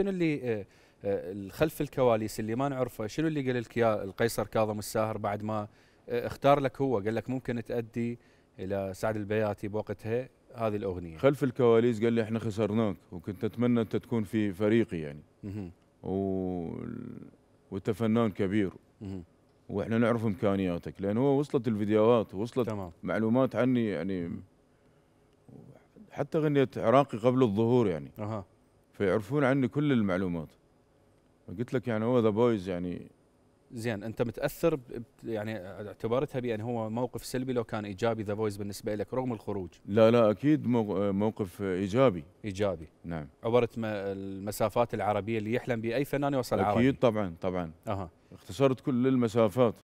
شنو اللي آه، آه، خلف الكواليس اللي ما نعرفه شنو اللي قال لك يا القيصر كاظم الساهر بعد ما آه، اختار لك هو قال لك ممكن تأدي إلى سعد البياتي بوقتها هذه الأغنية خلف الكواليس قال لي احنا خسرناك وكنت أتمنى أنت تكون في فريقي يعني و... وانت فنان كبير واحنا نعرف امكانياتك لان هو وصلت الفيديوهات وصلت تمام. معلومات عني يعني حتى غنيت عراقي قبل الظهور يعني أه. فيعرفون عني كل المعلومات قلت لك يعني هو ذا بويز يعني زين انت متاثر يعني اعتبرتها بان هو موقف سلبي لو كان ايجابي ذا بويز بالنسبه لك رغم الخروج لا لا اكيد موقف ايجابي ايجابي نعم عبرت المسافات العربيه اللي يحلم باي فنان يوصل أكيد عربي اكيد طبعا طبعا اها اختصرت كل المسافات